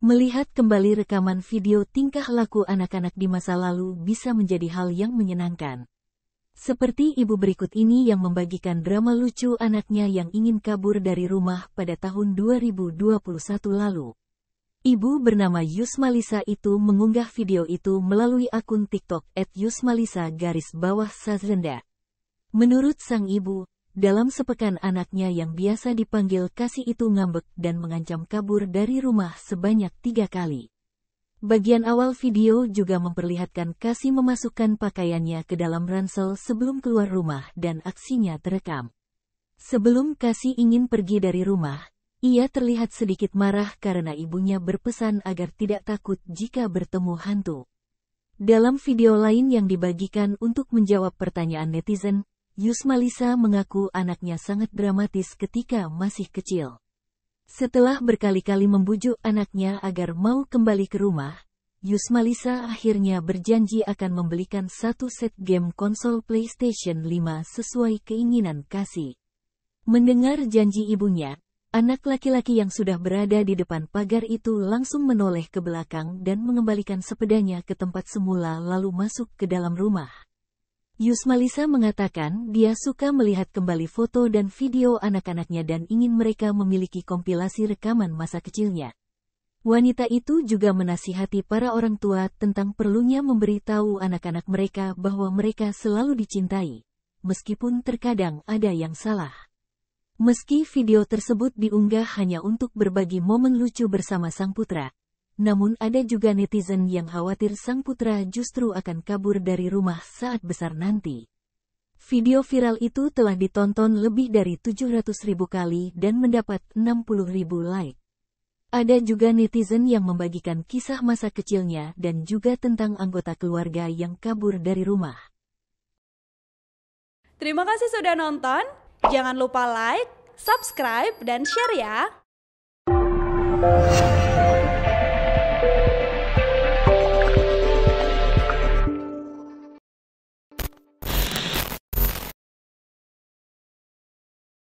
Melihat kembali rekaman video tingkah laku anak-anak di masa lalu bisa menjadi hal yang menyenangkan. Seperti ibu berikut ini yang membagikan drama lucu anaknya yang ingin kabur dari rumah pada tahun 2021 lalu. Ibu bernama Yusmalisa itu mengunggah video itu melalui akun TikTok Yusmalisa garis bawah Sazenda. Menurut sang ibu, dalam sepekan anaknya yang biasa dipanggil Kasih itu ngambek dan mengancam kabur dari rumah sebanyak tiga kali. Bagian awal video juga memperlihatkan Kasih memasukkan pakaiannya ke dalam ransel sebelum keluar rumah dan aksinya terekam. Sebelum Kasih ingin pergi dari rumah, ia terlihat sedikit marah karena ibunya berpesan agar tidak takut jika bertemu hantu. Dalam video lain yang dibagikan untuk menjawab pertanyaan netizen, Yusmalisa mengaku anaknya sangat dramatis ketika masih kecil. Setelah berkali-kali membujuk anaknya agar mau kembali ke rumah, Yusmalisa akhirnya berjanji akan membelikan satu set game konsol PlayStation 5 sesuai keinginan Kasih. Mendengar janji ibunya, anak laki-laki yang sudah berada di depan pagar itu langsung menoleh ke belakang dan mengembalikan sepedanya ke tempat semula lalu masuk ke dalam rumah. Yusmalisa mengatakan dia suka melihat kembali foto dan video anak-anaknya dan ingin mereka memiliki kompilasi rekaman masa kecilnya. Wanita itu juga menasihati para orang tua tentang perlunya memberi tahu anak-anak mereka bahwa mereka selalu dicintai, meskipun terkadang ada yang salah. Meski video tersebut diunggah hanya untuk berbagi momen lucu bersama sang putra, namun ada juga netizen yang khawatir sang putra justru akan kabur dari rumah saat besar nanti. Video viral itu telah ditonton lebih dari 700 ribu kali dan mendapat 60 ribu like. Ada juga netizen yang membagikan kisah masa kecilnya dan juga tentang anggota keluarga yang kabur dari rumah. Terima kasih sudah nonton. Jangan lupa like, subscribe, dan share ya.